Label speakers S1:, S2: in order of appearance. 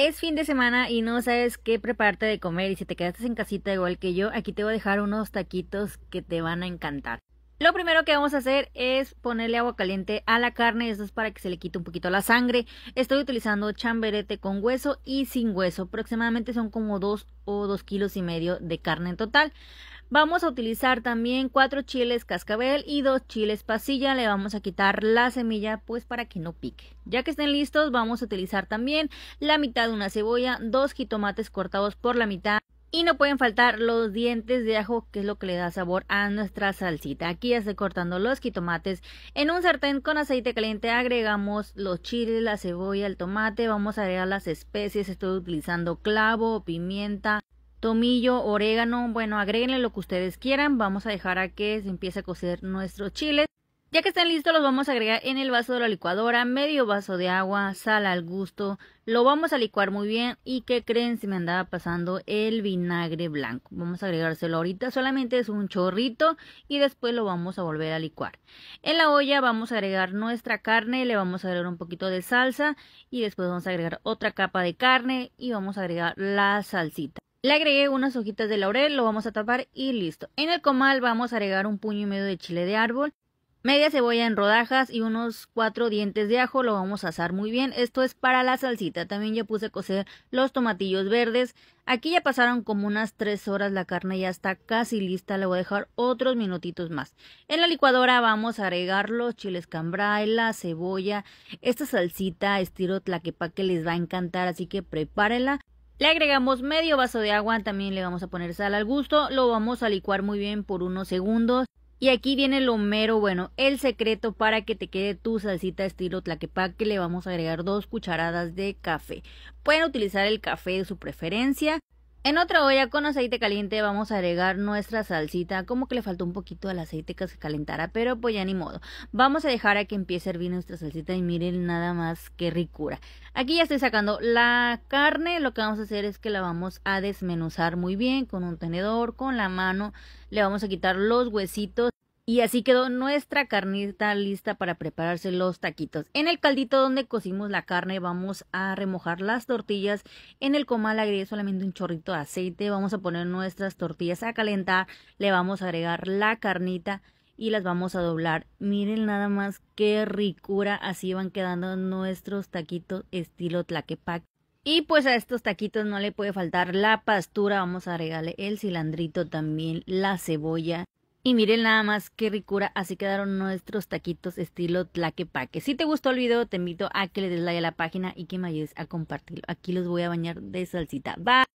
S1: Es fin de semana y no sabes qué prepararte de comer y si te quedaste en casita igual que yo, aquí te voy a dejar unos taquitos que te van a encantar. Lo primero que vamos a hacer es ponerle agua caliente a la carne, esto es para que se le quite un poquito la sangre. Estoy utilizando chamberete con hueso y sin hueso, aproximadamente son como 2 o 2 kilos y medio de carne en total. Vamos a utilizar también cuatro chiles cascabel y dos chiles pasilla. Le vamos a quitar la semilla pues para que no pique. Ya que estén listos vamos a utilizar también la mitad de una cebolla, dos jitomates cortados por la mitad. Y no pueden faltar los dientes de ajo, que es lo que le da sabor a nuestra salsita. Aquí ya estoy cortando los jitomates. En un sartén con aceite caliente agregamos los chiles, la cebolla, el tomate. Vamos a agregar las especies. Estoy utilizando clavo, pimienta, tomillo, orégano, bueno, agréguenle lo que ustedes quieran. Vamos a dejar a que se empiece a cocer nuestros chiles. Ya que están listos, los vamos a agregar en el vaso de la licuadora, medio vaso de agua, sal al gusto. Lo vamos a licuar muy bien y que creen si me andaba pasando el vinagre blanco. Vamos a agregárselo ahorita, solamente es un chorrito y después lo vamos a volver a licuar. En la olla vamos a agregar nuestra carne, le vamos a agregar un poquito de salsa y después vamos a agregar otra capa de carne y vamos a agregar la salsita. Le agregué unas hojitas de laurel, lo vamos a tapar y listo. En el comal vamos a agregar un puño y medio de chile de árbol, media cebolla en rodajas y unos cuatro dientes de ajo, lo vamos a asar muy bien. Esto es para la salsita. También ya puse a cocer los tomatillos verdes. Aquí ya pasaron como unas 3 horas, la carne ya está casi lista, le voy a dejar otros minutitos más. En la licuadora vamos a agregar los chiles cambray, la cebolla, esta salsita estilo tlaquepaque les va a encantar, así que prepárenla. Le agregamos medio vaso de agua, también le vamos a poner sal al gusto, lo vamos a licuar muy bien por unos segundos. Y aquí viene lo mero bueno, el secreto para que te quede tu salsita estilo tlaquepaque, le vamos a agregar dos cucharadas de café. Pueden utilizar el café de su preferencia. En otra olla con aceite caliente vamos a agregar nuestra salsita, como que le faltó un poquito al aceite que se calentara, pero pues ya ni modo. Vamos a dejar a que empiece a hervir nuestra salsita y miren nada más que ricura. Aquí ya estoy sacando la carne, lo que vamos a hacer es que la vamos a desmenuzar muy bien con un tenedor, con la mano, le vamos a quitar los huesitos. Y así quedó nuestra carnita lista para prepararse los taquitos. En el caldito donde cocimos la carne vamos a remojar las tortillas. En el comal agregué solamente un chorrito de aceite. Vamos a poner nuestras tortillas a calentar. Le vamos a agregar la carnita y las vamos a doblar. Miren nada más qué ricura. Así van quedando nuestros taquitos estilo tlaquepac. Y pues a estos taquitos no le puede faltar la pastura. Vamos a agregarle el cilandrito también, la cebolla. Y miren nada más qué ricura, así quedaron nuestros taquitos estilo tlaquepaque. Si te gustó el video, te invito a que le des like a la página y que me ayudes a compartirlo. Aquí los voy a bañar de salsita. Bye.